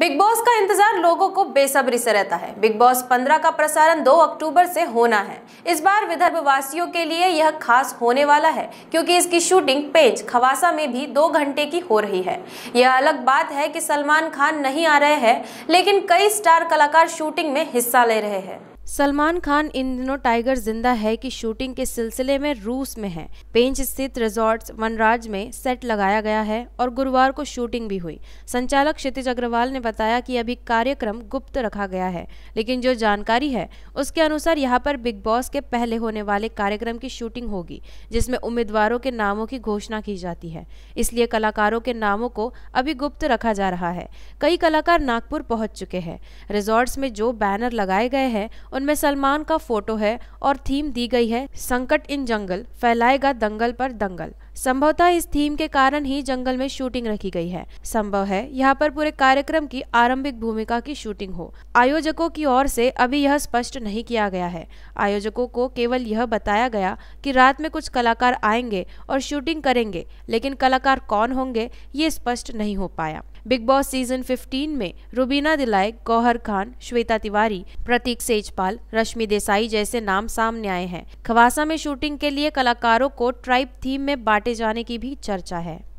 big boss का इंतजार लोगों को बेसब्री से रहता है बिग बॉस 15 का प्रसारण 2 अक्टूबर से होना है इस बार विदर्भ वासियों के लिए यह खास होने वाला है क्योंकि इसकी शूटिंग पेंच खवासा में भी दो घंटे की हो रही है यह अलग बात है कि सलमान खान नहीं आ रहे हैं लेकिन कई स्टार कलाकार शूटिंग में हिस्सा ले रहे हैं सलमान खान इन दिनों टाइगर जिंदा है की शूटिंग के सिलसिले में रूस में है पेंच स्थित रिजॉर्ट वनराज में सेट लगाया गया है और गुरुवार को शूटिंग भी हुई संचालक क्षितिज अग्रवाल ने बताया कि अभी कार्यक्रम गुप्त रखा गया है लेकिन जो जानकारी है उसके अनुसार यहाँ पर बिग बॉस के पहले होने वाले कार्यक्रम की शूटिंग होगी जिसमें उम्मीदवारों के नामों की घोषणा की जाती है इसलिए कलाकारों के नामों को अभी गुप्त रखा जा रहा है कई कलाकार नागपुर पहुंच चुके हैं रिजॉर्ट्स में जो बैनर लगाए गए हैं उनमें सलमान का फोटो है और थीम दी गई है संकट इन जंगल फैलाएगा दंगल पर दंगल संभवतः इस थीम के कारण ही जंगल में शूटिंग रखी गई है संभव है यहाँ पर पूरे कार्यक्रम की आरंभिक भूमिका की शूटिंग हो आयोजकों की ओर से अभी यह स्पष्ट नहीं किया गया है आयोजकों को केवल यह बताया गया कि रात में कुछ कलाकार आएंगे और शूटिंग करेंगे लेकिन कलाकार कौन होंगे ये स्पष्ट नहीं हो पाया बिग बॉस सीजन 15 में रुबीना दिलाय गौहर खान श्वेता तिवारी प्रतीक सेजपा यशपाल रश्मि देसाई जैसे नाम सामने आए हैं खवासा में शूटिंग के लिए कलाकारों को ट्राइब थीम में बांटे जाने की भी चर्चा है